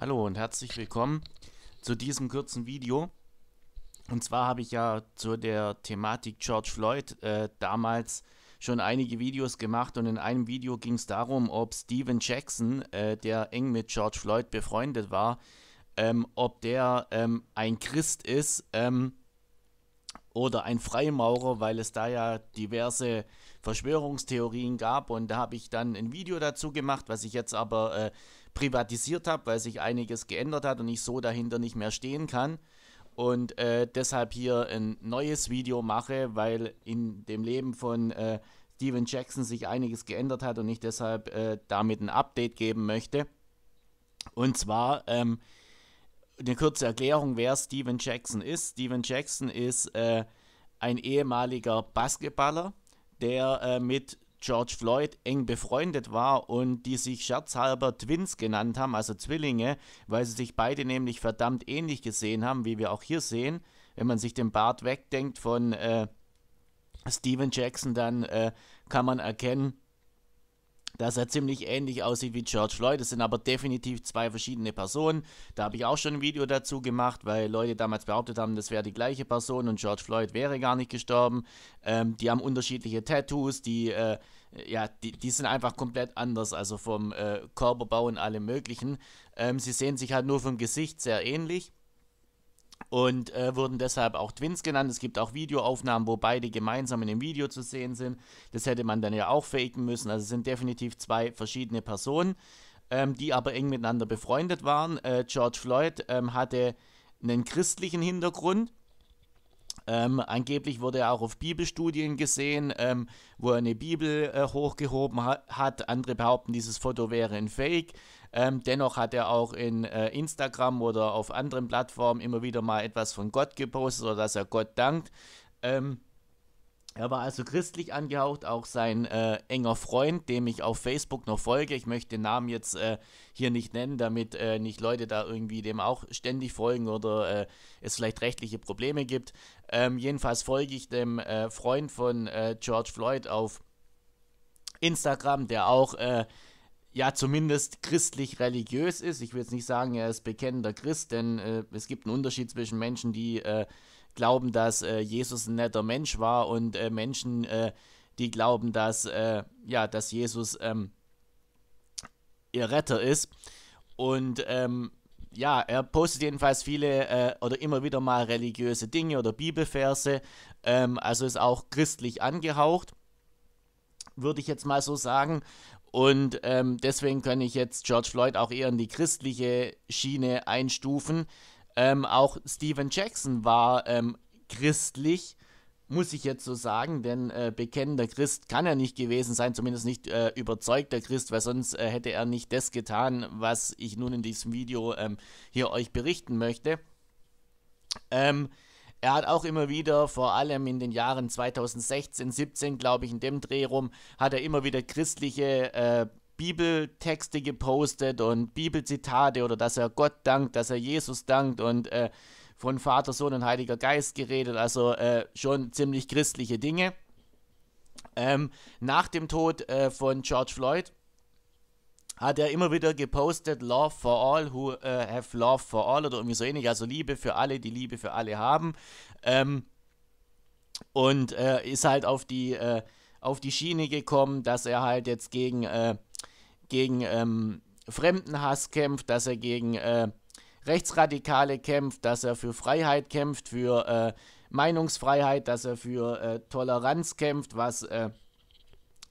Hallo und herzlich willkommen zu diesem kurzen Video. Und zwar habe ich ja zu der Thematik George Floyd äh, damals schon einige Videos gemacht und in einem Video ging es darum, ob Steven Jackson, äh, der eng mit George Floyd befreundet war, ähm, ob der ähm, ein Christ ist ähm, oder ein Freimaurer, weil es da ja diverse Verschwörungstheorien gab und da habe ich dann ein Video dazu gemacht, was ich jetzt aber äh, privatisiert habe, weil sich einiges geändert hat und ich so dahinter nicht mehr stehen kann. Und äh, deshalb hier ein neues Video mache, weil in dem Leben von äh, Steven Jackson sich einiges geändert hat und ich deshalb äh, damit ein Update geben möchte. Und zwar ähm, eine kurze Erklärung, wer Steven Jackson ist. Steven Jackson ist äh, ein ehemaliger Basketballer, der äh, mit George Floyd eng befreundet war und die sich scherzhalber Twins genannt haben, also Zwillinge, weil sie sich beide nämlich verdammt ähnlich gesehen haben, wie wir auch hier sehen. Wenn man sich den Bart wegdenkt von äh, Steven Jackson, dann äh, kann man erkennen, dass er ziemlich ähnlich aussieht wie George Floyd. Das sind aber definitiv zwei verschiedene Personen. Da habe ich auch schon ein Video dazu gemacht, weil Leute damals behauptet haben, das wäre die gleiche Person und George Floyd wäre gar nicht gestorben. Ähm, die haben unterschiedliche Tattoos, die, äh, ja, die, die sind einfach komplett anders, also vom äh, Körperbau und allem Möglichen. Ähm, sie sehen sich halt nur vom Gesicht sehr ähnlich und äh, wurden deshalb auch Twins genannt. Es gibt auch Videoaufnahmen, wo beide gemeinsam in dem Video zu sehen sind. Das hätte man dann ja auch faken müssen. Also sind definitiv zwei verschiedene Personen, ähm, die aber eng miteinander befreundet waren. Äh, George Floyd ähm, hatte einen christlichen Hintergrund ähm, angeblich wurde er auch auf Bibelstudien gesehen, ähm, wo er eine Bibel äh, hochgehoben ha hat. Andere behaupten, dieses Foto wäre ein Fake. Ähm, dennoch hat er auch in äh, Instagram oder auf anderen Plattformen immer wieder mal etwas von Gott gepostet oder dass er Gott dankt. Ähm, er war also christlich angehaucht, auch sein äh, enger Freund, dem ich auf Facebook noch folge. Ich möchte den Namen jetzt äh, hier nicht nennen, damit äh, nicht Leute da irgendwie dem auch ständig folgen oder äh, es vielleicht rechtliche Probleme gibt. Ähm, jedenfalls folge ich dem äh, Freund von äh, George Floyd auf Instagram, der auch ja zumindest christlich religiös ist. Ich würde jetzt nicht sagen, er ist bekennender Christ, denn es gibt einen Unterschied zwischen Menschen, die glauben, dass äh, Jesus ein netter Mensch war und äh, Menschen, äh, die glauben, dass, äh, ja, dass Jesus ähm, ihr Retter ist. Und ähm, ja, er postet jedenfalls viele äh, oder immer wieder mal religiöse Dinge oder Bibelverse. Ähm, also ist auch christlich angehaucht, würde ich jetzt mal so sagen. Und ähm, deswegen kann ich jetzt George Floyd auch eher in die christliche Schiene einstufen ähm, auch Steven Jackson war ähm, christlich, muss ich jetzt so sagen, denn äh, bekennender Christ kann er nicht gewesen sein, zumindest nicht äh, überzeugter Christ, weil sonst äh, hätte er nicht das getan, was ich nun in diesem Video ähm, hier euch berichten möchte. Ähm, er hat auch immer wieder, vor allem in den Jahren 2016, 17, glaube ich, in dem Dreh rum, hat er immer wieder christliche äh, Bibeltexte gepostet und Bibelzitate oder dass er Gott dankt, dass er Jesus dankt und äh, von Vater, Sohn und Heiliger Geist geredet. Also äh, schon ziemlich christliche Dinge. Ähm, nach dem Tod äh, von George Floyd hat er immer wieder gepostet, Love for all who äh, have love for all oder irgendwie so ähnlich, also Liebe für alle, die Liebe für alle haben. Ähm, und äh, ist halt auf die, äh, auf die Schiene gekommen, dass er halt jetzt gegen gegen ähm, Fremdenhass kämpft, dass er gegen äh, Rechtsradikale kämpft, dass er für Freiheit kämpft, für äh, Meinungsfreiheit, dass er für äh, Toleranz kämpft, was äh,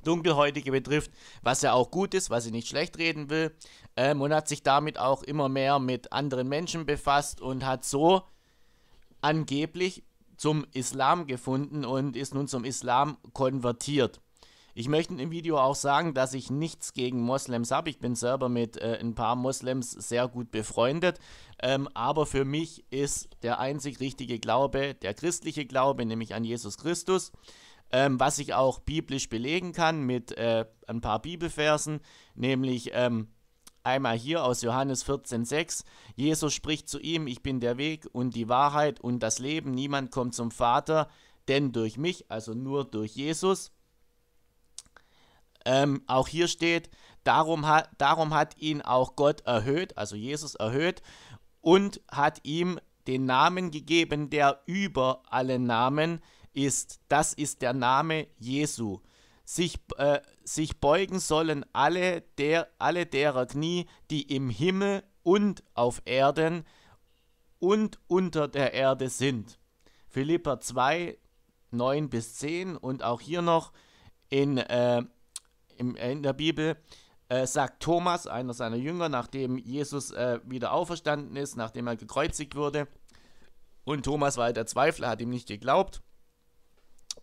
Dunkelhäutige betrifft, was ja auch gut ist, was ich nicht schlecht reden will. Ähm, und hat sich damit auch immer mehr mit anderen Menschen befasst und hat so angeblich zum Islam gefunden und ist nun zum Islam konvertiert. Ich möchte im Video auch sagen, dass ich nichts gegen Moslems habe. Ich bin selber mit äh, ein paar Moslems sehr gut befreundet. Ähm, aber für mich ist der einzig richtige Glaube der christliche Glaube, nämlich an Jesus Christus. Ähm, was ich auch biblisch belegen kann mit äh, ein paar Bibelversen, nämlich ähm, einmal hier aus Johannes 14,6. Jesus spricht zu ihm: Ich bin der Weg und die Wahrheit und das Leben. Niemand kommt zum Vater, denn durch mich, also nur durch Jesus. Ähm, auch hier steht, darum hat, darum hat ihn auch Gott erhöht, also Jesus erhöht, und hat ihm den Namen gegeben, der über alle Namen ist. Das ist der Name Jesu. Sich, äh, sich beugen sollen alle, der, alle derer Knie, die im Himmel und auf Erden und unter der Erde sind. Philippa 2, 9 bis 10 und auch hier noch in äh, im, äh, in der Bibel äh, sagt Thomas, einer seiner Jünger, nachdem Jesus äh, wieder auferstanden ist, nachdem er gekreuzigt wurde, und Thomas war halt der Zweifler, hat ihm nicht geglaubt.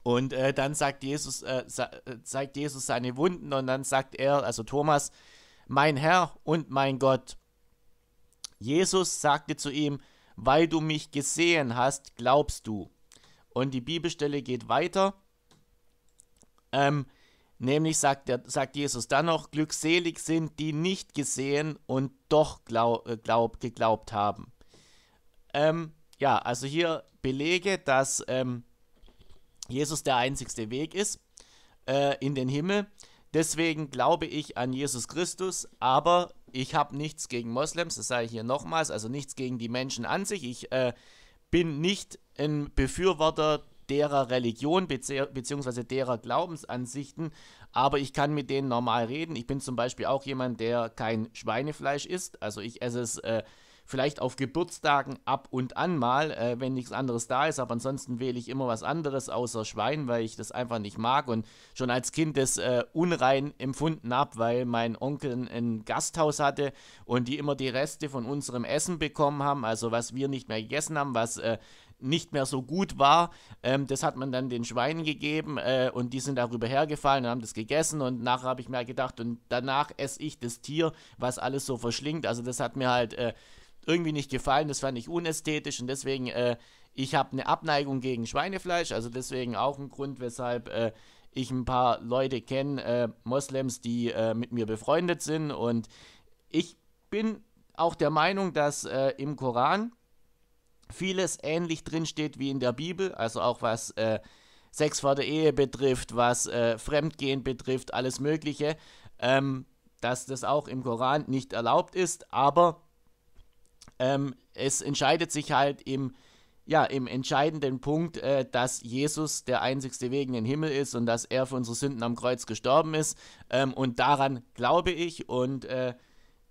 Und äh, dann sagt Jesus, äh, äh, zeigt Jesus seine Wunden und dann sagt er, also Thomas, mein Herr und mein Gott. Jesus sagte zu ihm, weil du mich gesehen hast, glaubst du. Und die Bibelstelle geht weiter. Ähm, Nämlich sagt, der, sagt Jesus dann noch, glückselig sind, die nicht gesehen und doch glaub, äh, glaub geglaubt haben. Ähm, ja, also hier Belege, dass ähm, Jesus der einzigste Weg ist äh, in den Himmel. Deswegen glaube ich an Jesus Christus, aber ich habe nichts gegen Moslems, das sage ich hier nochmals, also nichts gegen die Menschen an sich. Ich äh, bin nicht ein Befürworter derer Religion bzw. derer Glaubensansichten, aber ich kann mit denen normal reden. Ich bin zum Beispiel auch jemand, der kein Schweinefleisch isst, also ich esse es äh, vielleicht auf Geburtstagen ab und an mal, äh, wenn nichts anderes da ist, aber ansonsten wähle ich immer was anderes außer Schwein, weil ich das einfach nicht mag und schon als Kind das äh, unrein empfunden habe, weil mein Onkel ein Gasthaus hatte und die immer die Reste von unserem Essen bekommen haben, also was wir nicht mehr gegessen haben, was äh, nicht mehr so gut war. Ähm, das hat man dann den Schweinen gegeben äh, und die sind darüber hergefallen und haben das gegessen und nachher habe ich mir halt gedacht, und danach esse ich das Tier, was alles so verschlingt. Also das hat mir halt äh, irgendwie nicht gefallen, das fand ich unästhetisch und deswegen, äh, ich habe eine Abneigung gegen Schweinefleisch, also deswegen auch ein Grund, weshalb äh, ich ein paar Leute kenne, äh, Moslems, die äh, mit mir befreundet sind und ich bin auch der Meinung, dass im Koran, vieles ähnlich drinsteht wie in der Bibel, also auch was äh, Sex vor der Ehe betrifft, was äh, Fremdgehen betrifft, alles Mögliche, ähm, dass das auch im Koran nicht erlaubt ist, aber ähm, es entscheidet sich halt im, ja, im entscheidenden Punkt, äh, dass Jesus der einzigste Weg in den Himmel ist und dass er für unsere Sünden am Kreuz gestorben ist. Ähm, und daran glaube ich und äh,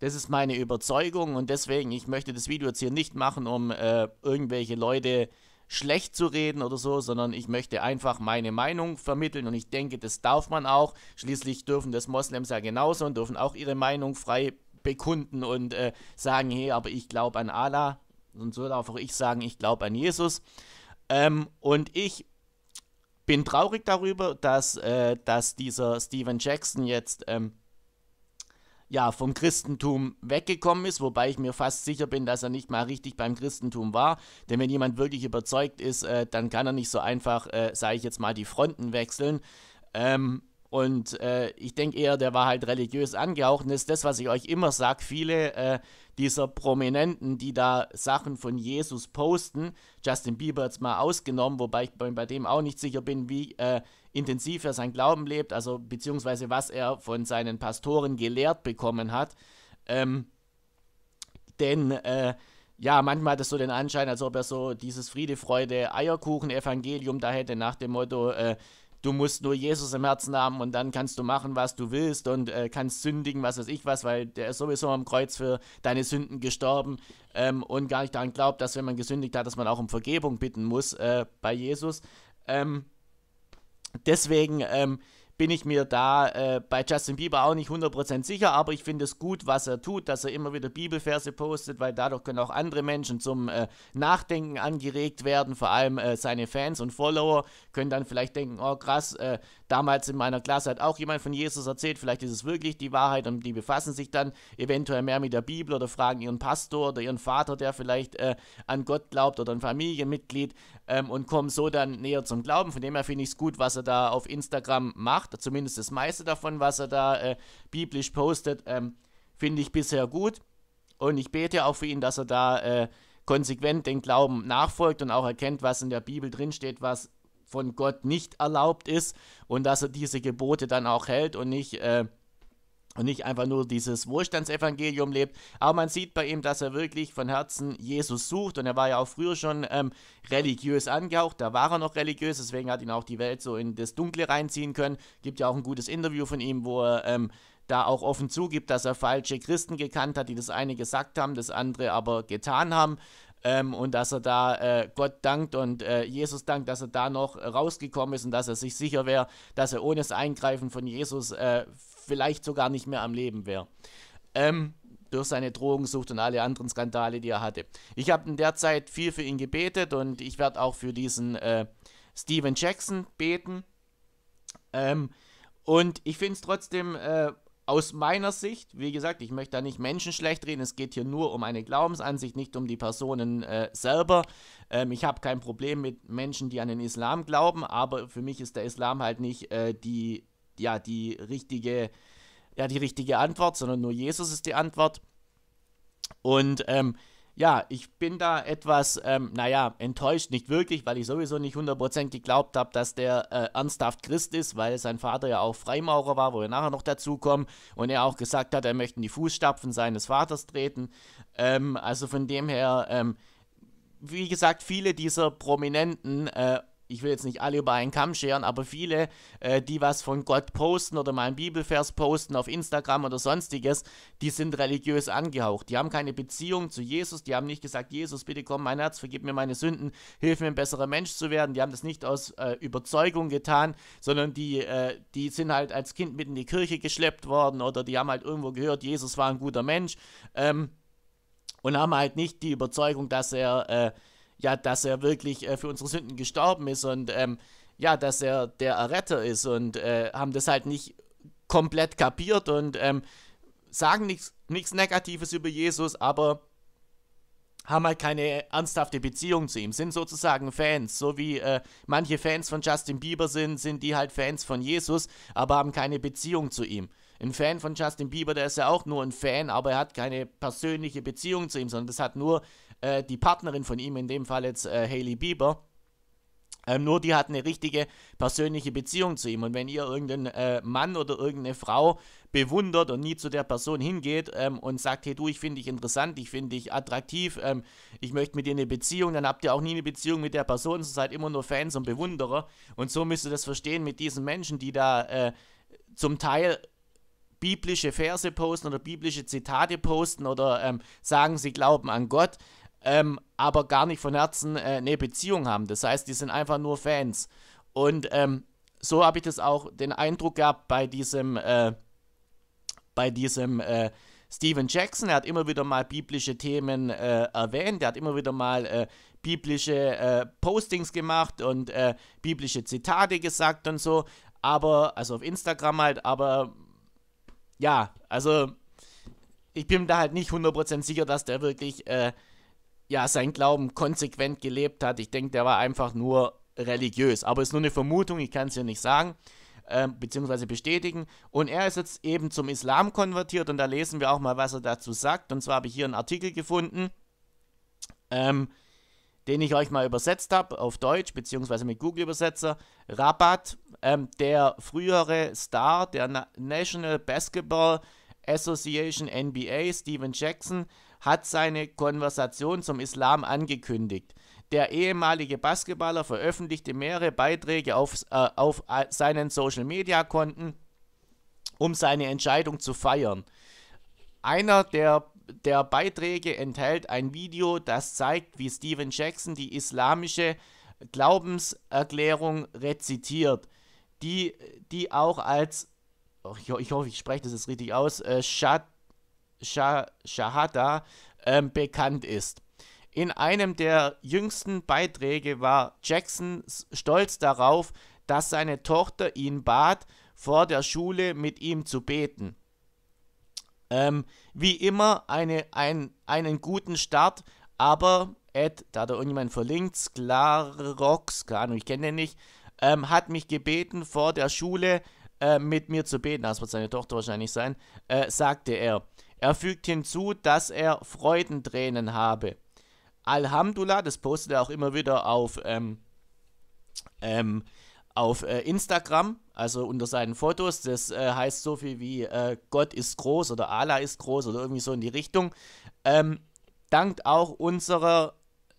das ist meine Überzeugung und deswegen, ich möchte das Video jetzt hier nicht machen, um äh, irgendwelche Leute schlecht zu reden oder so, sondern ich möchte einfach meine Meinung vermitteln und ich denke, das darf man auch. Schließlich dürfen das Moslems ja genauso und dürfen auch ihre Meinung frei bekunden und äh, sagen, hey, aber ich glaube an Allah und so darf auch ich sagen, ich glaube an Jesus. Ähm, und ich bin traurig darüber, dass, äh, dass dieser Steven Jackson jetzt ähm, ja, vom Christentum weggekommen ist, wobei ich mir fast sicher bin, dass er nicht mal richtig beim Christentum war. Denn wenn jemand wirklich überzeugt ist, äh, dann kann er nicht so einfach, äh, sage ich jetzt mal, die Fronten wechseln. Ähm, und äh, ich denke eher, der war halt religiös angehaucht. Und das ist das, was ich euch immer sage, viele äh, dieser Prominenten, die da Sachen von Jesus posten, Justin Bieber jetzt mal ausgenommen, wobei ich bei, dem auch nicht sicher bin, wie äh, intensiv er sein Glauben lebt, also beziehungsweise was er von seinen Pastoren gelehrt bekommen hat. Ähm, denn äh, ja, manchmal hat es so den Anschein, als ob er so dieses Friede, Freude, Eierkuchen-Evangelium da hätte, nach dem Motto, äh, du musst nur Jesus im Herzen haben und dann kannst du machen, was du willst und äh, kannst sündigen, was weiß ich was, weil der ist sowieso am Kreuz für deine Sünden gestorben ähm, und gar nicht daran glaubt, dass wenn man gesündigt hat, dass man auch um Vergebung bitten muss äh, bei Jesus. Ähm, Deswegen ähm, bin ich mir da äh, bei Justin Bieber auch nicht 100% sicher, aber ich finde es gut, was er tut, dass er immer wieder Bibelverse postet, weil dadurch können auch andere Menschen zum äh, Nachdenken angeregt werden, vor allem äh, seine Fans und Follower können dann vielleicht denken, oh krass, äh, damals in meiner Klasse hat auch jemand von Jesus erzählt, vielleicht ist es wirklich die Wahrheit und die befassen sich dann eventuell mehr mit der Bibel oder fragen ihren Pastor oder ihren Vater, der vielleicht äh, an Gott glaubt oder ein Familienmitglied ähm, und kommen so dann näher zum Glauben. Von dem her finde ich es gut, was er da auf Instagram macht, zumindest das meiste davon, was er da äh, biblisch postet, ähm, finde ich bisher gut und ich bete auch für ihn, dass er da... Äh, konsequent den Glauben nachfolgt und auch erkennt, was in der Bibel drinsteht, was von Gott nicht erlaubt ist und dass er diese Gebote dann auch hält und nicht, äh, und nicht einfach nur dieses Wohlstandsevangelium lebt. Aber man sieht bei ihm, dass er wirklich von Herzen Jesus sucht und er war ja auch früher schon ähm, religiös angehaucht, da war er noch religiös, deswegen hat ihn auch die Welt so in das Dunkle reinziehen können. Gibt ja auch ein gutes Interview von ihm, wo er... Ähm, da auch offen zugibt, dass er falsche Christen gekannt hat, die das eine gesagt haben, das andere aber getan haben. Ähm, und dass er da äh, Gott dankt und äh, Jesus dankt, dass er da noch rausgekommen ist und dass er sich sicher wäre, dass er ohne das Eingreifen von Jesus äh, vielleicht sogar nicht mehr am Leben wäre. Ähm, durch seine Drogensucht und alle anderen Skandale, die er hatte. Ich habe in der Zeit viel für ihn gebetet und ich werde auch für diesen äh, Steven Jackson beten. Ähm, und ich finde es trotzdem äh, aus meiner Sicht, wie gesagt, ich möchte da nicht Menschen schlecht reden, es geht hier nur um eine Glaubensansicht, nicht um die Personen äh, selber. Ähm, ich habe kein Problem mit Menschen, die an den Islam glauben, aber für mich ist der Islam halt nicht äh, die, ja, die richtige, ja, die richtige Antwort, sondern nur Jesus ist die Antwort. Und ähm, ja, ich bin da etwas, ähm, naja, enttäuscht, nicht wirklich, weil ich sowieso nicht 100% geglaubt habe, dass der äh, ernsthaft Christ ist, weil sein Vater ja auch Freimaurer war, wo wir nachher noch dazu kommen, und er auch gesagt hat, er möchte in die Fußstapfen seines Vaters treten. Ähm, also von dem her, ähm, wie gesagt, viele dieser prominenten äh, ich will jetzt nicht alle über einen Kamm scheren, aber viele, äh, die was von Gott posten oder mal einen Bibelvers posten auf Instagram oder sonstiges, die sind religiös angehaucht. Die haben keine Beziehung zu Jesus, die haben nicht gesagt, Jesus, bitte komm mein Herz, vergib mir meine Sünden, hilf mir ein besserer Mensch zu werden. Die haben das nicht aus äh, Überzeugung getan, sondern die, äh, die sind halt als Kind mit in die Kirche geschleppt worden oder die haben halt irgendwo gehört, Jesus war ein guter Mensch ähm, und haben halt nicht die Überzeugung, dass er äh, ja, dass er wirklich äh, für unsere Sünden gestorben ist und ähm, ja, dass er der Erretter ist und äh, haben das halt nicht komplett kapiert und ähm, sagen nichts Negatives über Jesus, aber haben halt keine ernsthafte Beziehung zu ihm, sind sozusagen Fans, so wie äh, manche Fans von Justin Bieber sind, sind die halt Fans von Jesus, aber haben keine Beziehung zu ihm. Ein Fan von Justin Bieber, der ist ja auch nur ein Fan, aber er hat keine persönliche Beziehung zu ihm, sondern das hat nur äh, die Partnerin von ihm, in dem Fall jetzt äh, Hailey Bieber, ähm, nur die hat eine richtige persönliche Beziehung zu ihm. Und wenn ihr irgendeinen äh, Mann oder irgendeine Frau bewundert und nie zu der Person hingeht ähm, und sagt, hey du, ich finde dich interessant, ich finde dich attraktiv, ähm, ich möchte mit dir eine Beziehung, dann habt ihr auch nie eine Beziehung mit der Person, ihr seid immer nur Fans und Bewunderer. Und so müsst ihr das verstehen mit diesen Menschen, die da äh, zum Teil biblische Verse posten oder biblische Zitate posten oder ähm, sagen, sie glauben an Gott ähm, aber gar nicht von Herzen äh, eine Beziehung haben. Das heißt, die sind einfach nur Fans. Und ähm, so habe ich das auch den Eindruck gehabt bei diesem, äh, bei diesem äh, Steven Jackson. Er hat immer wieder mal biblische Themen äh, erwähnt, er hat immer wieder mal äh, biblische äh, Postings gemacht und biblische Zitate gesagt und so. Aber, also auf Instagram halt, aber ja, also ich bin da halt nicht 100% sicher, dass der wirklich äh, ja seinen Glauben konsequent gelebt hat. Ich denke, der war einfach nur religiös. Aber es ist nur eine Vermutung, ich kann es ja nicht sagen, äh, beziehungsweise bestätigen. Und er ist jetzt eben zum Islam konvertiert und da lesen wir auch mal, was er dazu sagt. Und zwar habe ich hier einen Artikel gefunden, ähm, den ich euch mal übersetzt habe auf Deutsch, beziehungsweise mit Google-Übersetzer. Rabat, ähm, der frühere Star der Na National Basketball Association NBA, Steven Jackson, hat seine Konversation zum Islam angekündigt. Der ehemalige Basketballer veröffentlichte mehrere Beiträge auf, äh, auf äh, seinen Social-Media-Konten, um seine Entscheidung zu feiern. Einer der, der Beiträge enthält ein Video, das zeigt, wie Steven Jackson die islamische Glaubenserklärung rezitiert, die, die auch als, oh, ich, ich hoffe, ich spreche das jetzt richtig aus, äh, Shad Shahada ähm, bekannt ist. In einem der jüngsten Beiträge war Jackson stolz darauf, dass seine Tochter ihn bat, vor der Schule mit ihm zu beten. Ähm, wie immer eine, ein, einen guten Start, aber Ed, da hat da irgendjemand verlinkt, Sklarox, keine Ahnung, ich kenne den nicht, ähm, hat mich gebeten, vor der Schule äh, mit mir zu beten, das wird seine Tochter wahrscheinlich sein, äh, sagte er. Er fügt hinzu, dass er Freudentränen habe. Alhamdulillah, das postet er auch immer wieder auf, ähm, ähm, auf äh, Instagram, also unter seinen Fotos. Das äh, heißt so viel wie äh, Gott ist groß oder Allah ist groß oder irgendwie so in die Richtung. Ähm, dankt auch unserer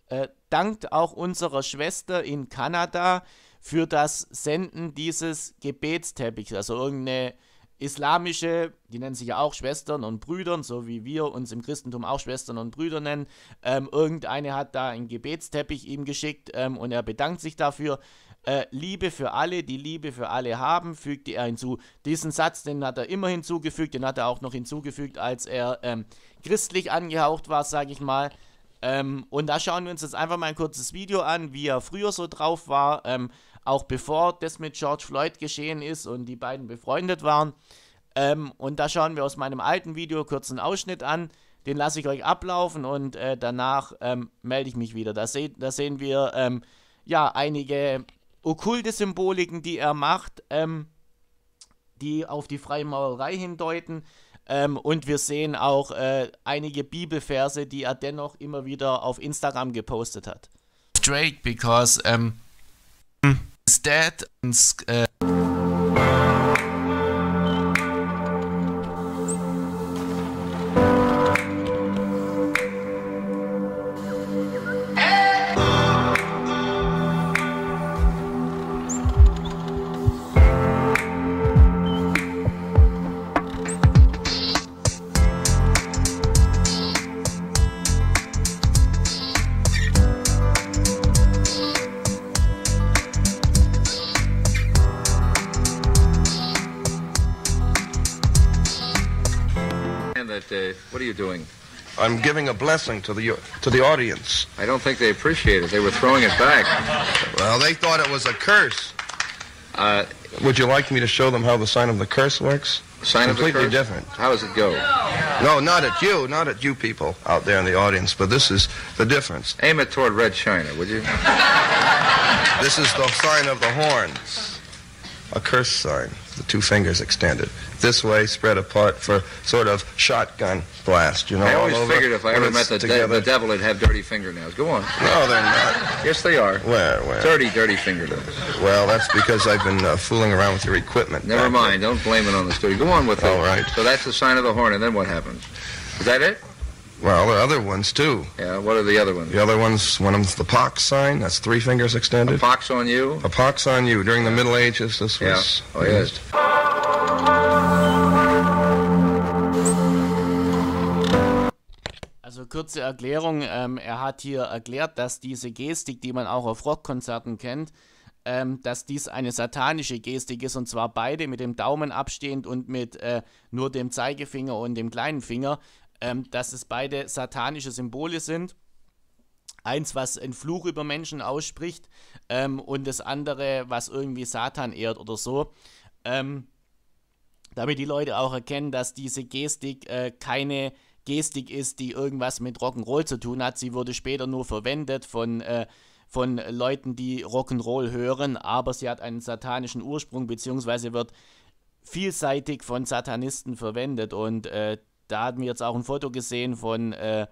äh, dankt auch unserer Schwester in Kanada für das Senden dieses Gebetsteppichs, also irgendeine islamische, die nennen sich ja auch Schwestern und Brüdern, so wie wir uns im Christentum auch Schwestern und Brüder nennen. Ähm, irgendeine hat da einen Gebetsteppich ihm geschickt ähm, und er bedankt sich dafür. Äh, Liebe für alle, die Liebe für alle haben, fügte er hinzu. Diesen Satz, den hat er immer hinzugefügt, den hat er auch noch hinzugefügt, als er ähm, christlich angehaucht war, sage ich mal. Ähm, und da schauen wir uns jetzt einfach mal ein kurzes Video an, wie er früher so drauf war. Ähm, auch bevor das mit George Floyd geschehen ist und die beiden befreundet waren. Ähm, und da schauen wir aus meinem alten Video kurz einen Ausschnitt an. Den lasse ich euch ablaufen und äh, danach ähm, melde ich mich wieder. Da, se da sehen wir ähm, ja einige okkulte Symboliken, die er macht, ähm, die auf die Freimaurerei hindeuten. Ähm, und wir sehen auch äh, einige Bibelverse, die er dennoch immer wieder auf Instagram gepostet hat. Straight, because um, ähm, Instead, äh, blessing to the uh, to the audience. I don't think they appreciated it. They were throwing it back. Well, they thought it was a curse. Uh, Would you like me to show them how the sign of the curse works? Sign completely of the curse? different. How does it go? No, not at you, not at you people out there in the audience, but this is the difference. Aim it toward Red China, would you? this is the sign of the horns a curse sign, the two fingers extended. This way, spread apart for sort of shotgun blast, you know. I always figured if I ever met the, de- the devil, it'd have dirty fingernails. Go on. No, they're not. Yes, they are. Where, where? Dirty, dirty fingernails. Well, that's because I've been uh, fooling around with your equipment. Never mind. There. Don't blame it on the studio. Go on with it. All right. So that's the sign of the horn, and then what happens? Is that it? Well, there are other ones too. Yeah, what are the other ones? The other ones, one of them's the pox sign. That's three fingers extended. A pox on you? A pox on you. During the Middle Ages, this yeah. was oh, used. Also kurze Erklärung, ähm, er hat hier erklärt, dass diese Gestik, die man auch auf Rockkonzerten kennt, ähm, dass dies eine satanische Gestik ist und zwar beide mit dem Daumen abstehend und mit äh, nur dem Zeigefinger und dem kleinen Finger ähm, dass es beide satanische Symbole sind. Eins, was einen Fluch über Menschen ausspricht ähm, und das andere, was irgendwie Satan ehrt oder so. Ähm, damit die Leute auch erkennen, dass diese Gestik äh, keine Gestik ist, die irgendwas mit Rock'n'Roll zu tun hat. Sie wurde später nur verwendet von, äh, von Leuten, die Rock'n'Roll hören, aber sie hat einen satanischen Ursprung, beziehungsweise wird vielseitig von Satanisten verwendet und äh, da hatten wir jetzt auch ein Foto gesehen von äh,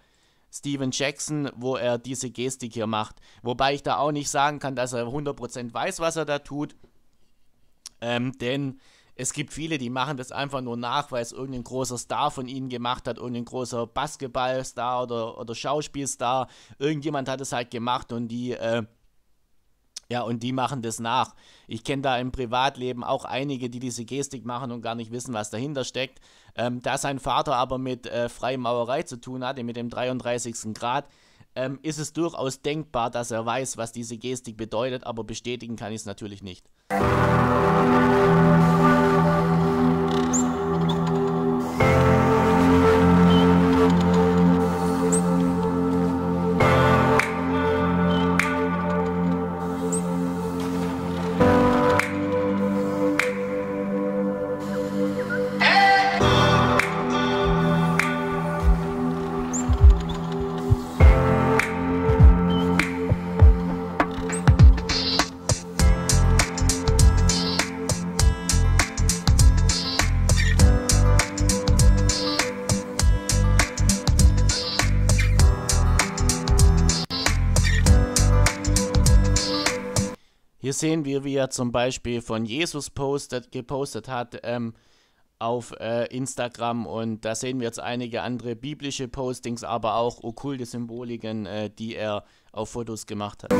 Steven Jackson, wo er diese Gestik hier macht. Wobei ich da auch nicht sagen kann, dass er 100% weiß, was er da tut. Ähm, denn es gibt viele, die machen das einfach nur nach, weil es irgendein großer Star von ihnen gemacht hat, irgendein großer Basketballstar oder, oder Schauspielstar. Irgendjemand hat es halt gemacht und die äh, ja, und die machen das nach. Ich kenne da im Privatleben auch einige, die diese Gestik machen und gar nicht wissen, was dahinter steckt. Ähm, da sein Vater aber mit äh, Freimaurerei zu tun hatte, mit dem 33. Grad, ähm, ist es durchaus denkbar, dass er weiß, was diese Gestik bedeutet, aber bestätigen kann ich es natürlich nicht. Hier sehen wir, wie er zum Beispiel von Jesus postet, gepostet hat ähm, auf äh, Instagram und da sehen wir jetzt einige andere biblische Postings, aber auch okkulte Symboliken, äh, die er auf Fotos gemacht hat.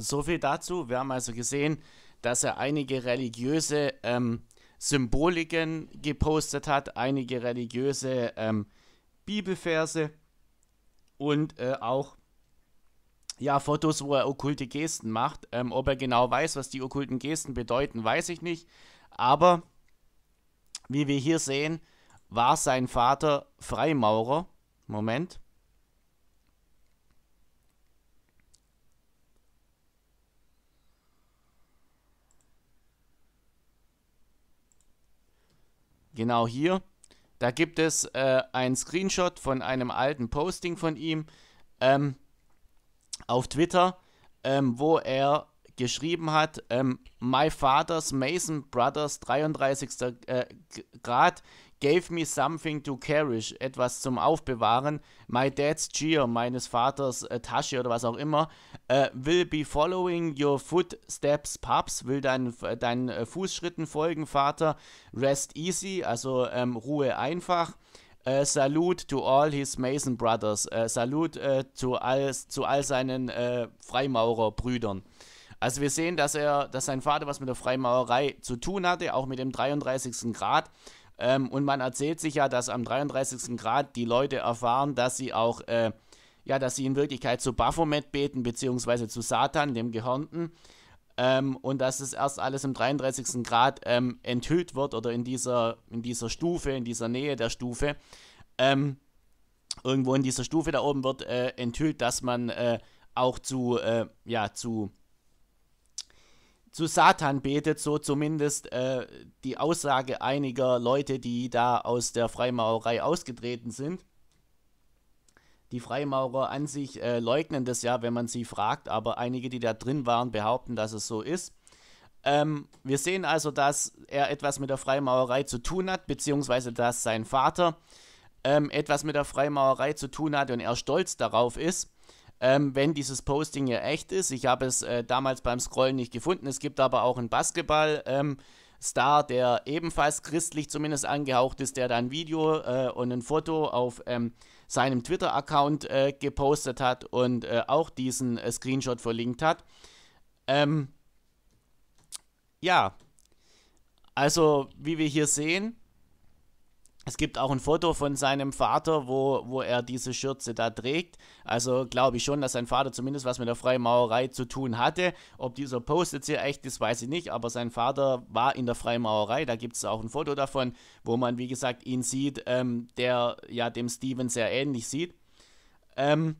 So viel dazu. Wir haben also gesehen, dass er einige religiöse ähm, Symboliken gepostet hat, einige religiöse ähm, Bibelverse und äh, auch ja, Fotos, wo er okkulte Gesten macht. Ähm, ob er genau weiß, was die okkulten Gesten bedeuten, weiß ich nicht. Aber wie wir hier sehen, war sein Vater Freimaurer. Moment. genau hier, da gibt es äh, einen Screenshot von einem alten Posting von ihm ähm, auf Twitter, ähm, wo er geschrieben hat, ähm, My Father's Mason Brothers 33. Äh, Grad gave me something to cherish, etwas zum Aufbewahren. My Dad's Cheer, meines Vaters äh, Tasche oder was auch immer, äh, will be following your footsteps, Paps, will äh, deinen dein, äh, Fußschritten folgen, Vater. Rest easy, also ähm, Ruhe einfach. Äh, Salut to all his Mason Brothers. Äh, Salut äh, zu, all, zu all seinen äh, Freimaurerbrüdern. brüdern also wir sehen, dass er, dass sein Vater was mit der Freimaurerei zu tun hatte, auch mit dem 33. Grad. Ähm, und man erzählt sich ja, dass am 33. Grad die Leute erfahren, dass sie auch, äh, ja, dass sie in Wirklichkeit zu Baphomet beten, beziehungsweise zu Satan, dem Gehörnten. Ähm, und dass es erst alles im 33. Grad ähm, enthüllt wird oder in dieser, in dieser Stufe, in dieser Nähe der Stufe. Ähm, irgendwo in dieser Stufe da oben wird äh, enthüllt, dass man äh, auch zu, äh, ja, zu zu Satan betet, so zumindest äh, die Aussage einiger Leute, die da aus der Freimaurerei ausgetreten sind. Die Freimaurer an sich äh, leugnen das ja, wenn man sie fragt, aber einige, die da drin waren, behaupten, dass es so ist. Ähm, wir sehen also, dass er etwas mit der Freimaurerei zu tun hat, beziehungsweise dass sein Vater ähm, etwas mit der Freimaurerei zu tun hat und er stolz darauf ist ähm, wenn dieses Posting hier echt ist. Ich habe es äh, damals beim Scrollen nicht gefunden. Es gibt aber auch einen Basketball. Ähm, Star, der ebenfalls christlich zumindest angehaucht ist, der da ein Video äh, und ein Foto auf ähm, seinem Twitter-Account äh, gepostet hat und äh, auch diesen äh, Screenshot verlinkt hat. Ähm, ja, also wie wir hier sehen, es gibt auch ein Foto von seinem Vater, wo, wo er diese Schürze da trägt. Also glaube ich schon, dass sein Vater zumindest was mit der Freimaurerei zu tun hatte. Ob dieser Post jetzt hier echt ist, weiß ich nicht. Aber sein Vater war in der Freimaurerei. Da gibt es auch ein Foto davon, wo man, wie gesagt, ihn sieht, ähm, der ja dem Steven sehr ähnlich sieht. Ähm,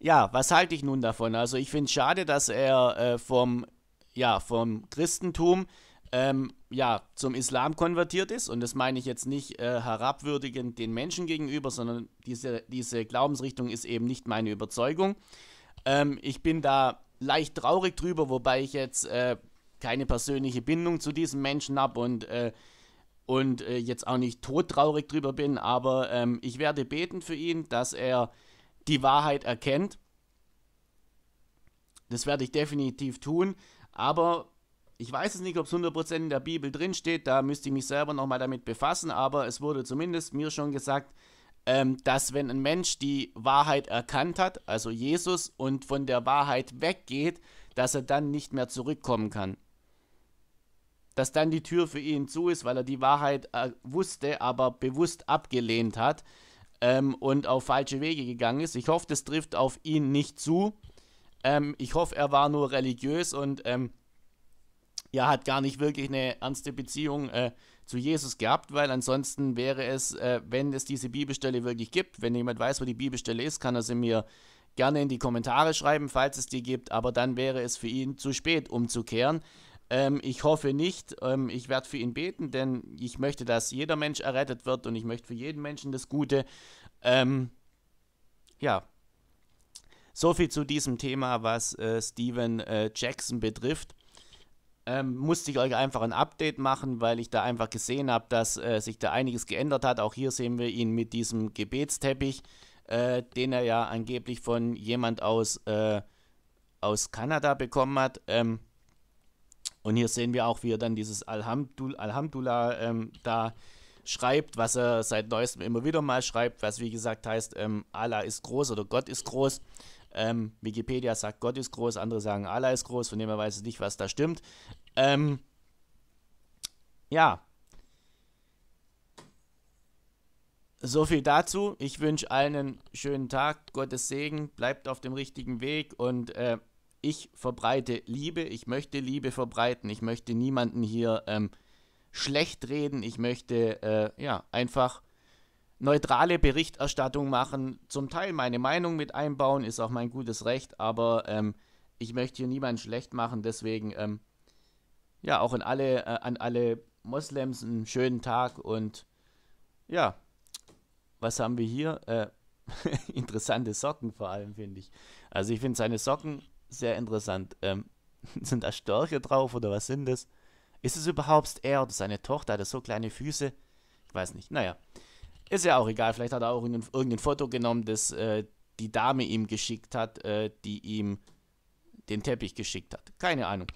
ja, was halte ich nun davon? Also ich finde es schade, dass er äh, vom, ja, vom Christentum ähm, ja, zum Islam konvertiert ist, und das meine ich jetzt nicht äh, herabwürdigend den Menschen gegenüber, sondern diese, diese Glaubensrichtung ist eben nicht meine Überzeugung. Ähm, ich bin da leicht traurig drüber, wobei ich jetzt äh, keine persönliche Bindung zu diesem Menschen habe und, äh, und äh, jetzt auch nicht todtraurig drüber bin, aber ähm, ich werde beten für ihn, dass er die Wahrheit erkennt. Das werde ich definitiv tun, aber ich weiß es nicht, ob es 100% in der Bibel drinsteht, da müsste ich mich selber nochmal damit befassen, aber es wurde zumindest mir schon gesagt, ähm, dass wenn ein Mensch die Wahrheit erkannt hat, also Jesus, und von der Wahrheit weggeht, dass er dann nicht mehr zurückkommen kann. Dass dann die Tür für ihn zu ist, weil er die Wahrheit äh, wusste, aber bewusst abgelehnt hat ähm, und auf falsche Wege gegangen ist. Ich hoffe, das trifft auf ihn nicht zu. Ähm, ich hoffe, er war nur religiös und ähm, ja, hat gar nicht wirklich eine ernste Beziehung äh, zu Jesus gehabt, weil ansonsten wäre es, äh, wenn es diese Bibelstelle wirklich gibt, wenn jemand weiß, wo die Bibelstelle ist, kann er sie mir gerne in die Kommentare schreiben, falls es die gibt, aber dann wäre es für ihn zu spät umzukehren. Ähm, ich hoffe nicht, ähm, ich werde für ihn beten, denn ich möchte, dass jeder Mensch errettet wird und ich möchte für jeden Menschen das Gute. Ähm, ja, so viel zu diesem Thema, was äh, Steven äh, Jackson betrifft ähm, musste ich euch einfach ein Update machen, weil ich da einfach gesehen habe, dass äh, sich da einiges geändert hat. Auch hier sehen wir ihn mit diesem Gebetsteppich, äh, den er ja angeblich von jemand aus, äh, aus Kanada bekommen hat. Ähm, und hier sehen wir auch, wie er dann dieses Alhamdul Alhamdulillah ähm, da schreibt, was er seit neuestem immer wieder mal schreibt, was wie gesagt heißt, ähm, Allah ist groß oder Gott ist groß. Ähm, Wikipedia sagt, Gott ist groß, andere sagen, Allah ist groß, von dem her weiß ich nicht, was da stimmt. Ähm, ja. So viel dazu. Ich wünsche allen einen schönen Tag, Gottes Segen, bleibt auf dem richtigen Weg und äh, ich verbreite Liebe, ich möchte Liebe verbreiten, ich möchte niemanden hier ähm, schlecht reden, ich möchte äh, ja einfach neutrale Berichterstattung machen, zum Teil meine Meinung mit einbauen, ist auch mein gutes Recht, aber ähm, ich möchte hier niemanden schlecht machen, deswegen ähm, ja, auch an alle, äh, an alle Moslems einen schönen Tag und ja, was haben wir hier? Äh, interessante Socken vor allem, finde ich. Also ich finde seine Socken sehr interessant. Ähm, sind da Störche drauf oder was sind das? Ist es überhaupt er oder seine Tochter? Hat er so kleine Füße? Ich weiß nicht. Naja. Ist ja auch egal, vielleicht hat er auch irgendein, Foto genommen, das äh, die Dame ihm geschickt hat, äh, die ihm den Teppich geschickt hat. Keine Ahnung.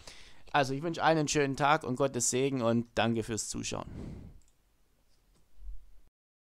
Also ich wünsche allen einen schönen Tag und Gottes Segen und danke fürs Zuschauen.